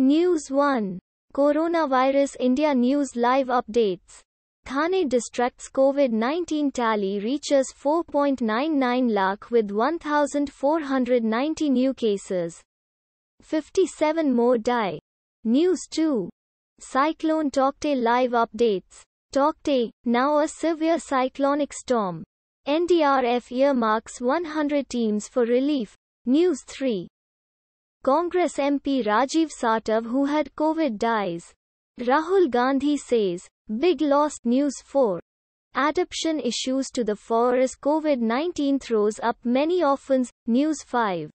News 1. Coronavirus India News Live Updates. Thane district's COVID-19 tally reaches 4.99 lakh with 1,490 new cases. 57 more die. News 2. Cyclone Tokte Live Updates. Tokte, now a severe cyclonic storm. NDRF earmarks 100 teams for relief. News 3. Congress MP Rajiv Satav who had COVID dies. Rahul Gandhi says, big loss news 4. Adoption issues to the fore as COVID-19 throws up many orphans, news 5.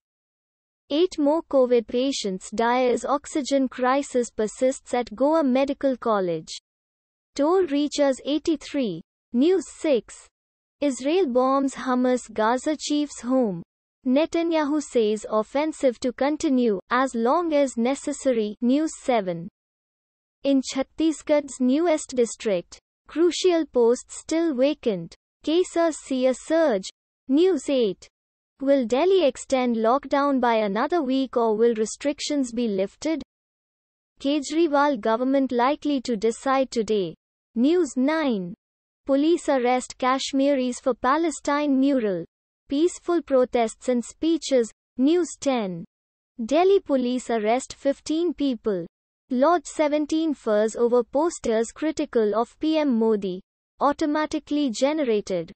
Eight more COVID patients die as oxygen crisis persists at Goa Medical College. Toll reaches 83. News 6. Israel bombs Hamas Gaza chief's home. Netanyahu says offensive to continue as long as necessary. News 7. In Chhattisgarh's newest district, crucial posts still vacant. Cases see a surge. News 8. Will Delhi extend lockdown by another week or will restrictions be lifted? Kejriwal government likely to decide today. News 9. Police arrest Kashmiris for Palestine mural. Peaceful protests and speeches. News 10. Delhi police arrest 15 people. Lodge 17 furs over posters critical of PM Modi. Automatically generated.